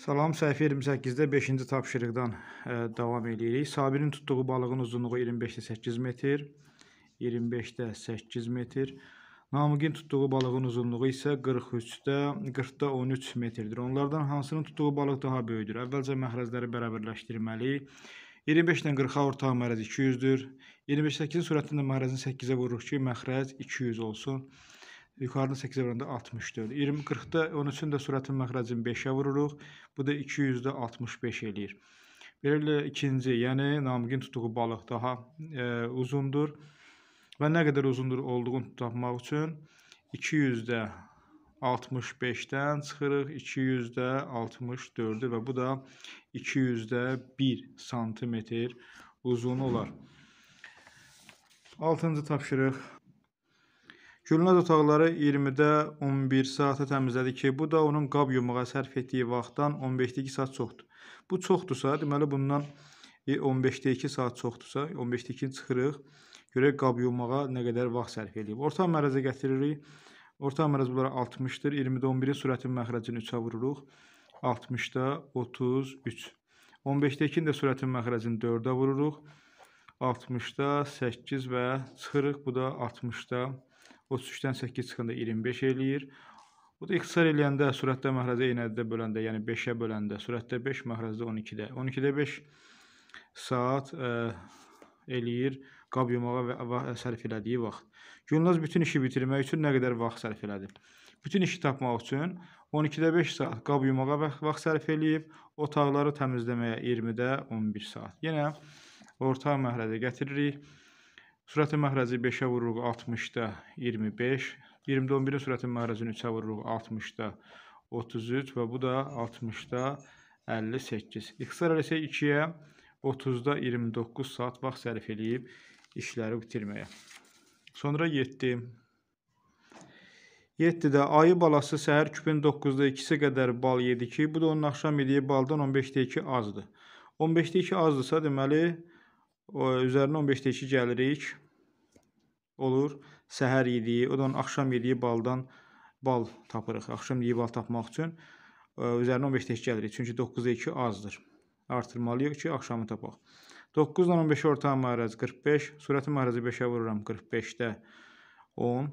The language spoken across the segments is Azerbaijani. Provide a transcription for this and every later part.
Salam, səhifə 28-də 5-ci tapşırıqdan ə, e, davam edirik. Sabirin tutduğu balığın uzunluğu 25-də 8 metr, 25-də 8 metr. Namiqin tutduğu balığın uzunluğu isə 43-də 40-da 13 metrdir. Onlardan hansının tutduğu balıq daha böyükdür? Əvvəlcə məhrəzləri bərabərləşdirməliyik. 25 ilə 40-a ortaq məhrəz 200-dür. 28-in sürətində məhrəzin 8-ə vururuq ki, məhrəz 200 olsun. Yuxarını 8-ə vuranda 64. 20-40-da 13-ün də sürətin məxrəcini 5-ə vururuq. Bu da 200-də 65 eləyir. Beləliklə ikinci, yəni namiqin tutduğu balıq daha e, uzundur. Və nə qədər uzundur olduğunu tapmaq üçün 200-də 65-dən çıxırıq 200-də 64-ü və bu da 200-də 1 sm uzun olar. 6-cı tapşırıq Gülnaz otaqları 20-də 11 saata təmizlədi ki, bu da onun qab yumağa sərf etdiyi vaxtdan 15-də 2 saat çoxdur. Bu çoxdursa, deməli bundan 15-də e, 2 saat çoxdursa, 15-də 2 çıxırıq. Görək qab yumağa nə qədər vaxt sərf edib. Orta mərəzə gətiririk. Orta mərəz bunlara 60-dır. 20-də 11-in sürətin məxrəcini 3-ə vururuq. 60-da 33. 15-dəkin də sürətin məxrəcini 4-ə vururuq. 60-da 8 və çıxırıq. Bu da 60-da 8. 33-dən 8 çıxanda 25 eləyir. Bu da ixtisar eləyəndə, sürətdə məhrəcə eyni ədədə böləndə, yəni 5-ə böləndə, sürətdə 5, məhrəcdə 12-də. 12-də 5 saat ə, e, eləyir qab yumağa sərf elədiyi vaxt. Gülnaz bütün işi bitirmək üçün nə qədər vaxt sərf elədi? Bütün işi tapmaq üçün 12-də 5 saat qab yumağa vaxt sərf eləyib, otaqları təmizləməyə 20-də 11 saat. Yenə orta məhrəcə gətiririk. Sürətin məhrəzi 5-ə vururuq 60-da 25. 20-də 11-ə sürətin məhrəzini 3-ə vururuq 60-da 33 və bu da 60-da 58. İxtisar eləsə 2-yə 30-da 29 saat vaxt sərf eləyib işləri bitirməyə. Sonra 7. 7-də ayı balası səhər küpün 9-da 2-sə qədər bal yedi ki, bu da onun axşam yediyi baldan 15-də 2 azdır. 15-də 2 azdırsa deməli 15 O, üzərinə 15-də 2 gəlirik. Olur. Səhər yediyi, o da axşam yediyi baldan bal tapırıq. Axşam yediyi bal tapmaq üçün e, üzərinə 15-də 2 gəlirik. Çünki 9-da 2 azdır. Artırmalıyıq ki, axşamı tapaq. 9 ilə 15 orta mərəz 45. Sürəti mərəzi 5-ə vururam 45-də 10.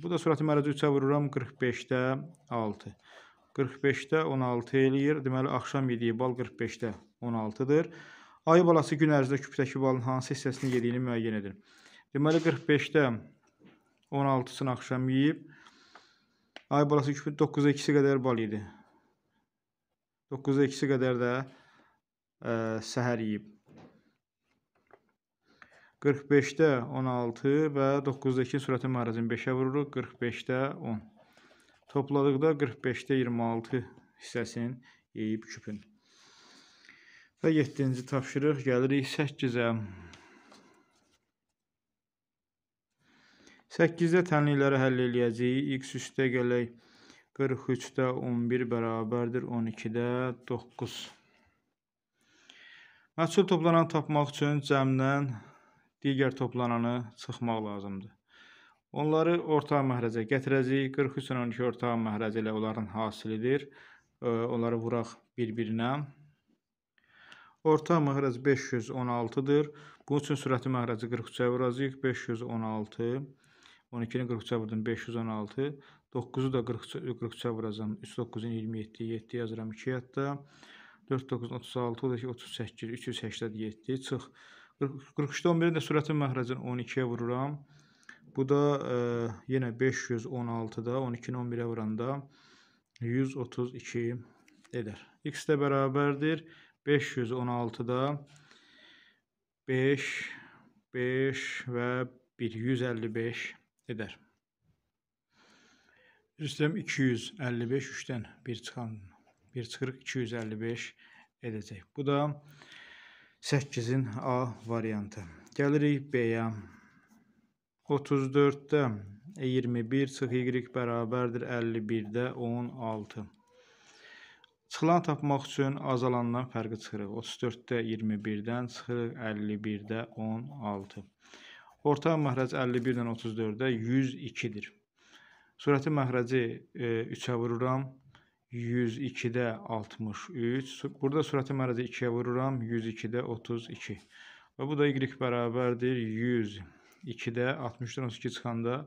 Bu da sürəti mərəzi 3-ə vururam 45-də 6. 45-də 16 eləyir. Deməli, axşam yediyi bal 45-də 16-dır. Ayı balası gün ərzində küpdəki balın hansı hissəsini yediyini müəyyən edin. Deməli 45-də 16-sını axşam yeyib. Ayı balası küpün 9-a 2-si qədər bal yedi. 9-a 2-si qədər də ə, e, səhər yeyib. 45-də 16 və 9-dakı sürətin mərəzini 5-ə vururuq. 45-də 10. Topladıqda 45-də 26 hissəsinin yeyib küpün. Və 7-ci tapşırıq gəlirik 8-ə. 8-də tənlikləri həll eləyəcəyik. x üstə gələk 43-də 11 bərabərdir 12-də 9. Məhsul toplananı tapmaq üçün cəmdən digər toplananı çıxmaq lazımdır. Onları orta məhrəcə gətirəcəyik. 43 ilə 12 orta məhrəcə ilə onların hasilidir. Onları vuraq bir-birinə. Orta məxrəc 516-dır. Bunun üçün sürəti məxrəci 43-ə vuracağıq. 516. 12-ni 43-ə vurdum. 516. 9-u da 43-ə vuracam. 3-9-un 27. 7 yazıram 2 yadda. 4-9-un 36. O da ki 38. 387. Çıx. 43-də 11-i də sürətin məxrəcini 12-yə vururam. Bu da e, yenə 516-da 12-ni 11-ə vuranda 132 edər. X də bərabərdir. 516-da 5, 5 və 1, 155 edər. Üstəm 255, 3-dən 1 çıxan, 1 çıxırıq, 255 edəcək. Bu da 8-in A variantı. Gəlirik B-yə. 34-də 21 çıx y bərabərdir 51-də 16. Çıxılan tapmaq üçün azalandan fərqi çıxırıq. 34-də 21-dən çıxırıq 51-də 16. Orta məhrəc 51-dən 34-də 102-dir. Sürəti məhrəci 3-ə e, vururam. 102-də 63. Burada sürəti məhrəci 2-yə vururam. 102-də 32. Və bu da y bərabərdir 102-də 60-dan 32 çıxanda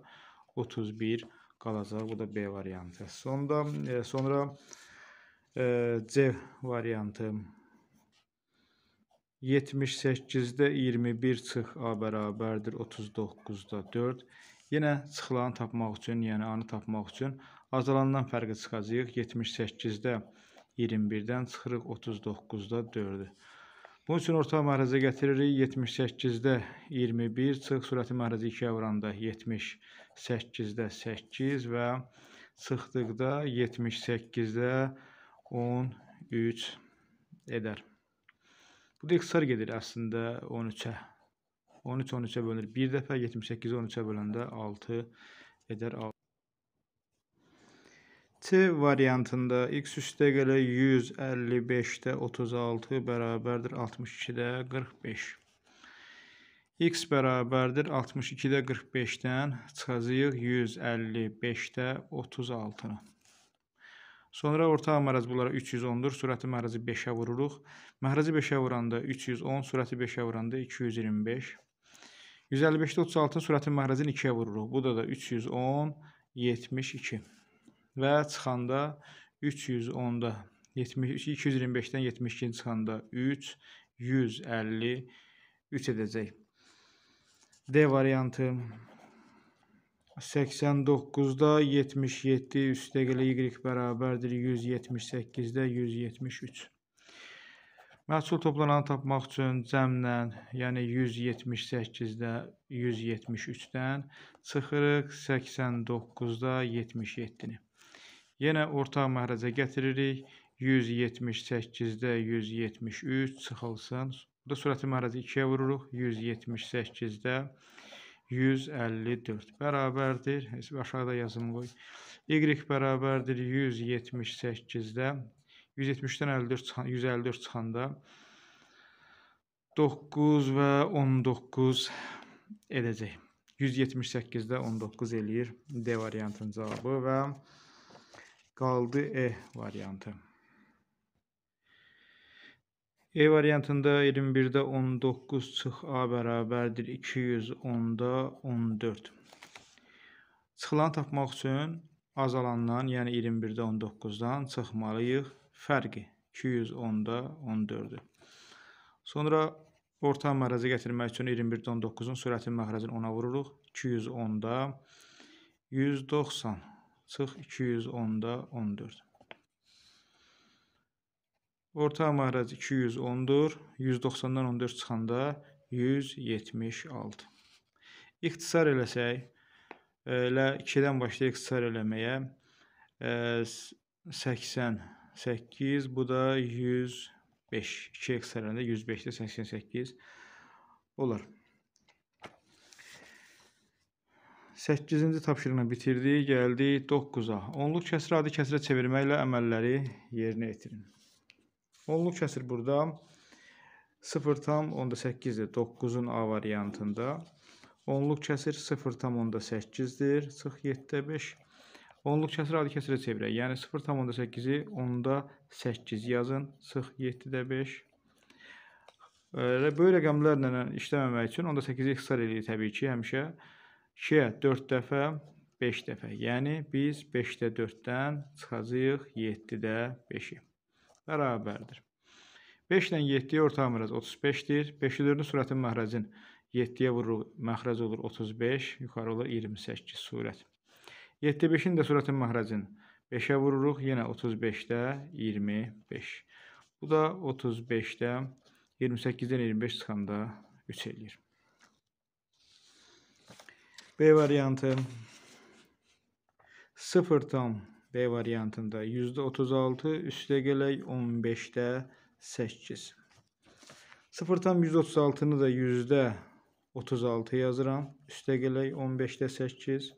31 qalacaq. Bu da B variantı. Sonda e, sonra C variantı 78-də 21 çıx A bərabərdir 39-da 4. Yenə çıxılanı tapmaq üçün, yəni A-nı tapmaq üçün azalandan fərqi çıxacağıq. 78-də 21-dən çıxırıq 39-da 4-ü. Bunun üçün orta mərhəzə gətiririk. 78-də 21 çıx, sürəti mərhəzi 2-yə vuranda 78-də 8 və çıxdıqda 78-də 8. 13 edər. Burada iqtisar gedir əslində 13-ə. 13 13-ə bölünür. 1 dəfə 78-i 13-ə böləndə 6 edər. 6. C variantında x üstə gələ 155-də 36 bərabərdir 62-də 45. x bərabərdir 62-də 45-dən çıxacağıq 155-də 36-nı. Sonra orta mərəz bunlara 310-dur. Sürəti mərəzi 5-ə vururuq. Mərəzi 5-ə vuranda 310, sürəti 5-ə vuranda 225. 155-də 36 sürətin mərəzini 2-yə vururuq. Bu da da 310, 72. Və çıxanda 310-da 225-dən 72-ci çıxanda 3, 150, 3 edəcək. D variantı 89-da 77 üstəgəl y bərabərdir 178-də 173. Məhsul toplananı tapmaq üçün cəmlə, yəni 178-də 173-dən çıxırıq 89-da 77-ni. Yenə ortaq məhrəcə gətiririk. 178-də 173 çıxılsın. Burada sürəti məhrəcə 2-yə vururuq. 178-də 173. 154 bərabərdir. Aşağıda yazım qoy. Y bərabərdir 178-də. 170-dən 54 154 çıxanda 9 və 19 edəcək. 178-də 19 eləyir D variantının cavabı və qaldı E variantı. E variantında 21-də 19 çıx A bərabərdir 210-da 14. Çıxılanı tapmaq üçün azalandan, yəni 21-də 19-dan çıxmalıyıq fərqi 210-da 14-ü. Sonra orta məhrəcə gətirmək üçün 21-də 19-un sürətin məhrəcini 10-a vururuq. 210-da 190 çıx 210-da 14. Orta məhrəc 210-dur. 190-dan 14 çıxanda 176. İxtisar eləsək, elə 2-dən başlayıb ixtisar eləməyə 88, e, bu da 105. 2 ixtisar eləndə 105-də 88 olar. 8-ci tapşırığını bitirdik, gəldik 9-a. Onluq kəsiri adi kəsirə çevirməklə əməlləri yerinə yetirin. Onluq kəsir burada 0,8-dir. 9-un A variantında. Onluq kəsir 0,8-dir. Çıx 7-də 5. Onluq kəsir adi kəsirə çevirək. Yəni 0,8-i 10-da 8 yazın. Çıx 7-də 5. Böyük rəqəmlərlə işləməmək üçün 10-da 8-i ixtisar edirik təbii ki, həmişə. 2-yə 4 dəfə, 5 dəfə. Yəni biz 5-də 4-dən çıxacağıq 7-də 5-i bərabərdir. 5 ilə 7-yə ortaq məxrəc 35-dir. 5-i 4-ün sürətin məxrəcin 7-yə vururuq, məxrəc olur 35, yuxarı olur 28 sürət. 7-5-in də sürətin məxrəcin 5-ə vururuq, yenə 35-də 25. Bu da 35-də 28-dən 25 çıxanda 3 eləyir. B variantı 0 tam B variantında %36, üstə gələk 15-də 8. Sıfırdan 136-nı da %36 yazıram. Üstə gələk 15-də 8.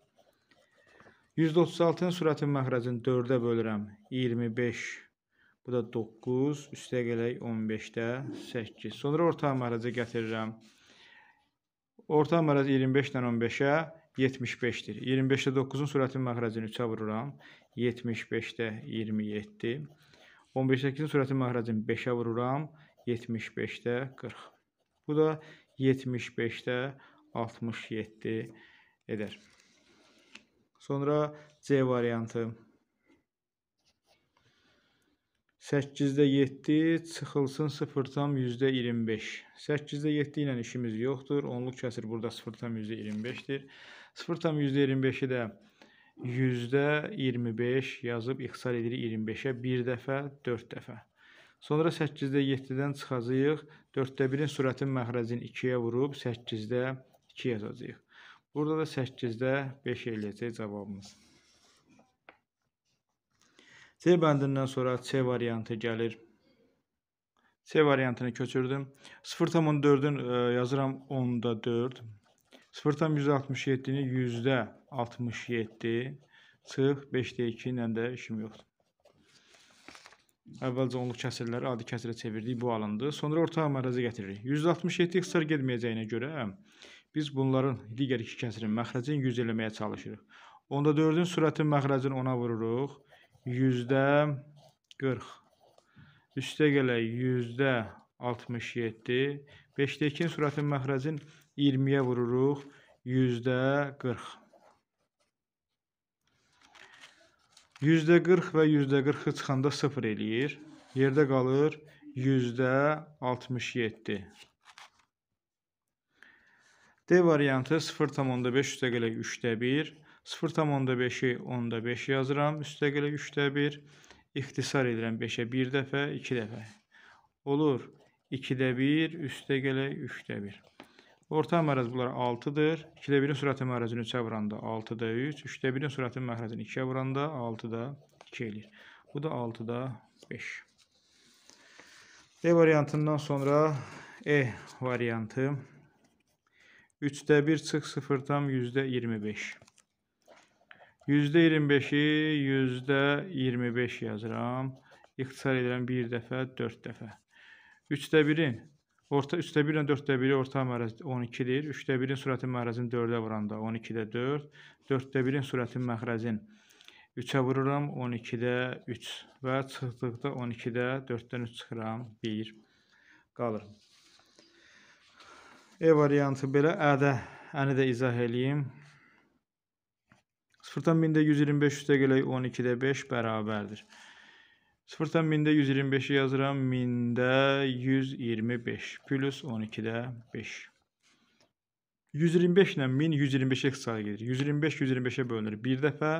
136-nın sürətin məxrəcini 4-ə bölürəm. 25 Bu da 9, üstə gələk 15-də 8. Sonra orta mərəcə gətirirəm. Orta mərəc 25-dən 15-ə 75-dir. 25-də 9-un sürətin məxrəcini 3-ə vururam. 75-də 27. 15-8-in sürətin məxrəcini 5-ə vururam. 75-də 40. Bu da 75-də 67 edər. Sonra C variantı. 8-də 7 çıxılsın 0-tam %25. 8-də 7 ilə işimiz yoxdur. Onluq kəsir burada 0-tam %25-dir. 0,25-i də %25 yazıb ixtisar edirik 25-ə bir dəfə, 4 dəfə. Sonra 8-də 7-dən çıxacağıq. 4-də 1-in sürətin məxrəcini 2-yə vurub 8-də 2 yazacağıq. Burada da 8-də 5 eləyəcək cavabımız. C bəndindən sonra C variantı gəlir. C variantını köçürdüm. 0,4-ün e, yazıram 10-da 4. 0-dan 167-ni 100-də 67 çıx 5-2 ilə də işim yoxdur. Əvvəlcə onluq kəsirləri adi kəsirə çevirdik, bu alındı. Sonra orta mərəzə gətiririk. 167 ixtisar getməyəcəyinə görə hə, biz bunların digər iki kəsirin məxrəcini 100 eləməyə çalışırıq. Onda 4-ün sürətin məxrəcini 10-a vururuq. 100-də 40. Üstə gələ 100-də 67. 5-də 2-nin sürətin məxrəcini 20-yə vururuq, 40. 40 və 40-ı çıxanda 0 eləyir. Yerdə qalır 67. D variantı 0,5 üstəqələk 3-də 1, 0,5-i 10-da 5 yazıram, üstəqələk 3-də 1, ixtisar edirəm 5-ə 1 dəfə, 2 dəfə. Olur 2-də 1, üstəqələk 3-də 1. Orta mərəz bunlar 6-dır. 2-də 1-in sürətin mərəzini 3-ə vuranda 6-da 3, 3-də 1-in mərəzini 2 vuranda 6 2 eləyir. Bu da 6-da 5. E variantından sonra E variantı 3-də 1 çıx 0 tam %25. %25-i %25 yazıram. İxtisar edirəm 1 dəfə, 4 dəfə. 3-də 1-in Orta 3-də 1 ilə 4-də 1-i orta mərəz 12-dir. 3-də 1-in sürətin mərəzini 4-ə vuranda 12-də 4. 4-də 1-in sürətin məxrəcin 3-ə vururam 12-də 3 və çıxdıqda 12-də 4-dən 3 çıxıram 1 qalır. E variantı belə ədə əni də izah eləyim. 0-dan 1000-də 125 üstə gələk 12-də 5 bərabərdir. Sıfırdan mində 125-i yazıram. Mində 125. Plus 12-də 5. 125 ilə 1000 125-ə qısar gedir. 125 125-ə bölünür 1 dəfə,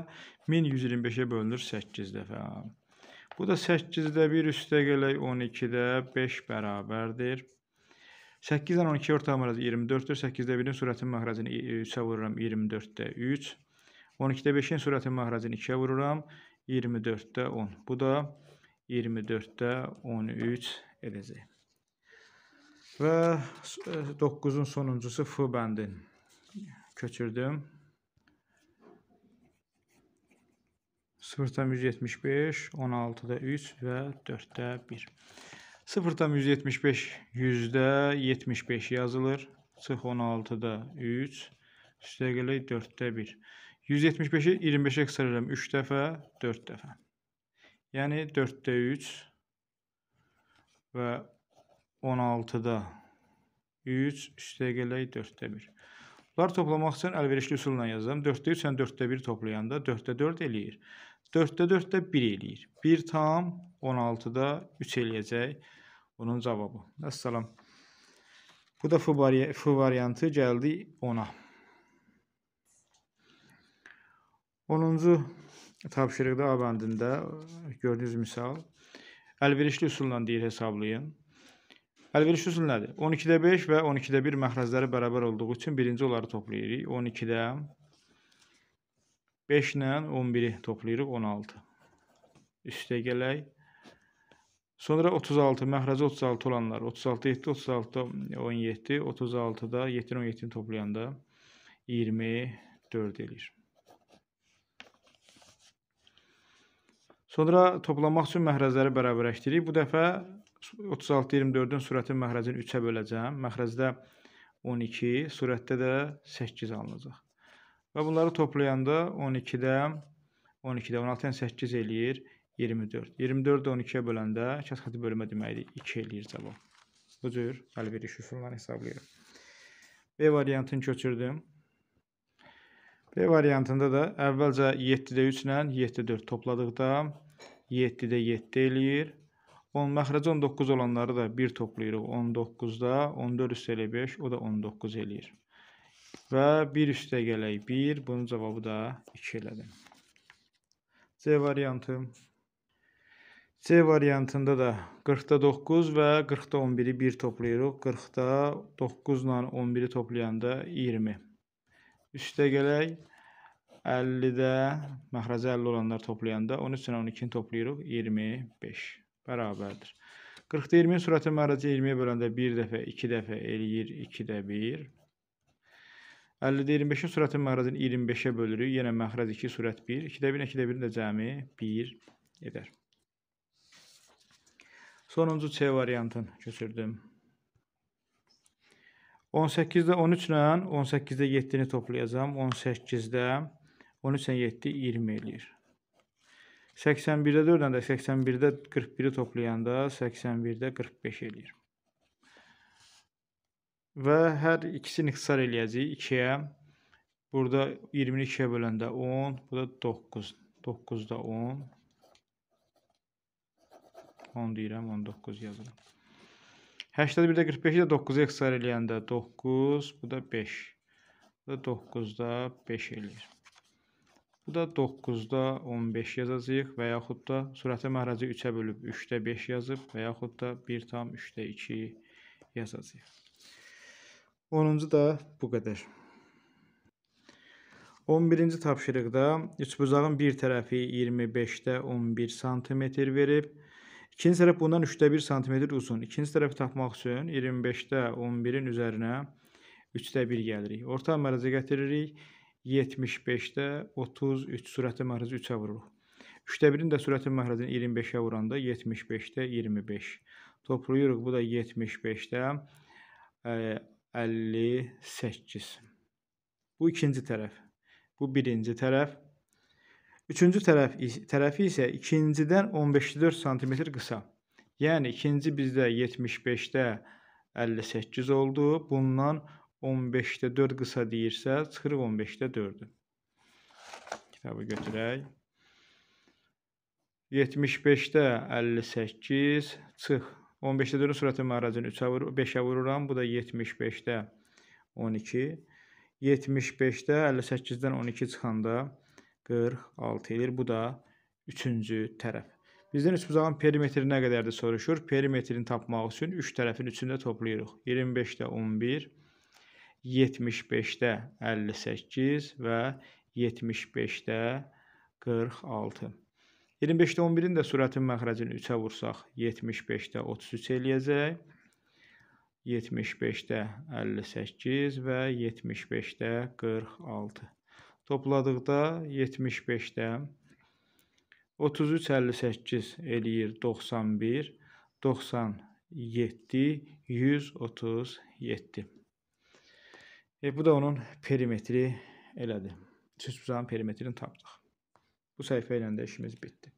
1000 125-ə bölünür 8 dəfə. Bu da 8-də 1 üstə gələk 12-də 5 bərabərdir. 8 ilə 12 ortaq mərazi 24-dür. 8-də 1-in sürətin məhrəcini 3-ə vururam 24-də 3. 12-də 5-in sürətin məhrəcini 2-ə vururam 24-də 10. Bu da 24-də 13 eləcək. Və 9-un e, sonuncusu F bəndin köçürdüm. 0-dan 175, 16-da 3 və 4-də 1. 0-dan 175, 100-də 75 yazılır. Çıx 16-da 3, üstə gələk 4-də 1. 175-i 25-ə qısar eləm 3 dəfə, 4 dəfə. Yəni 4-də 3 və 16-da 3, 3-də gələk 4-də 1. Bunlar toplamaq üçün əlverişli üsulla yazıram. 4-də 3 ilə 4-də 1 toplayanda 4-də 4 eləyir. 4-də 4-də 1 eləyir. 1 tam 16-da 3 eləyəcək bunun cavabı. Əssalam. Bu da F, vari F variantı gəldi 10-a. 10-cu Tapşırıqda A bəndində gördüyünüz misal əlverişli üsulla deyir hesablayın. Əlverişli üsul nədir? 12-də 5 və 12-də 1 məxrəcləri bərabər olduğu üçün birinci onları toplayırıq. 12-də 5 ilə 11-i toplayırıq 16. Üstə gələk. Sonra 36 məxrəci 36 olanlar 36 7 36 17 36-da 7 17-ni toplayanda 24 eləyir. Sonra toplamaq üçün məhrəzləri bərabərləşdiririk. Bu dəfə 36-24-ün sürətin məhrəzini 3-ə böləcəm. Məhrəzdə 12, sürətdə də 8 alınacaq. Və bunları toplayanda 12-də 12-də 16-dan 8 eləyir 24. 24-də 12-yə böləndə kəs xətti bölmə deməkdir 2 eləyir cavab. Bu cür əlverişli üsulları hesablayırıq. B variantını köçürdüm. B variantında da əvvəlcə 7-də 3 ilə 7-də 4 topladıqda 7-də 7 eləyir. 10 məxrəcə 19 olanları da 1 toplayırıq. 19-da 14 üstə elə 5, o da 19 eləyir. Və 1 üstə gələk 1, bunun cavabı da 2 elədim. C variantı. C variantında da 40-da 9 və 40-da 11-i 1 toplayırıq. 40-da 9 ilə 11-i toplayanda 20. 3-də gələk 50-də məxrəcə 50 olanlar toplayanda 13-dən 12-ni toplayırıq 25 bərabərdir. 40-da 20-nin sürəti məxrəcə 20-yə böləndə 1 dəfə, 2 dəfə eləyir 2-də 1. 50-də 25-in sürəti məxrəcini 25-ə bölürük. Yenə məxrəc 2, sürət 1. 2-də 1, 2-də 1 də cəmi 1 edər. Sonuncu C variantını köçürdüm. 18-də 13 ilə 18-də 7-ni toplayacağam. 18-də 13 ilə 7 20 eləyir. 81-də 4-dən də 81-də 41-i toplayanda 81-də 45 eləyir. Və hər ikisini ixtisar eləyəcəyik 2-yə. Burada 20-ni 2-yə böləndə 10, burada 9. 9-da 10. 10 deyirəm, 19 yazıram. 81-də 45-i də 9-a ixtisar eləyəndə 9, bu da 5. Bu da 9-da 5 eləyir. Bu da 9-da 15 yazacağıq və yaxud da sürətə məhrəci 3-ə bölüb 3-də 5 yazıb və yaxud da 1 tam 3-də 2 yazacağıq. 10-cu da bu qədər. 11-ci tapşırıqda üçbucağın bir tərəfi 25-də 11 sm verib, İkinci tərəf bundan 3də 1 sm uzun. İkinci tərəfi tapmaq üçün 25-də 11-in üzərinə 3də 1 gəlirik. Orta mərəcə gətiririk. 75-də 33 sürəti mərəzi 3-ə vururuq. 3də 1-in də sürəti məhrəcini 25-ə vuranda 75-də 25. Toplayırıq bu da 75-də 58. E, bu ikinci tərəf. Bu birinci tərəf. Üçüncü tərəf, tərəfi isə ikincidən 15-4 sm qısa. Yəni ikinci bizdə 75-də 58 oldu. Bundan 15-də 4 qısa deyirsə, çıxır 15-də 4-ü. Kitabı götürək. 75-də 58 çıx. 15-də 4-ün sürətin məracını 3-ə vur, 5-ə vururam. Bu da 75-də 12. 75-də 58-dən 12 çıxanda 46 edir. Bu da üçüncü tərəf. Bizdən üç bucağın perimetri nə qədərdir soruşur. Perimetrini tapmaq üçün 3 üç tərəfin üçünü də toplayırıq. 25-də 11, 75-də 58 və 75-də 46. 25-də 11-in də sürətin məxrəcini 3-ə vursaq 75-də 33 eləyəcək. 75-də 58 və 75-də 46. Topladıqda 75-dən 33 58 eləyir 91, 97, 137. E, bu da onun perimetri elədir. Çizbucağın perimetrini tapdıq. Bu səhifə ilə də işimiz bitdi.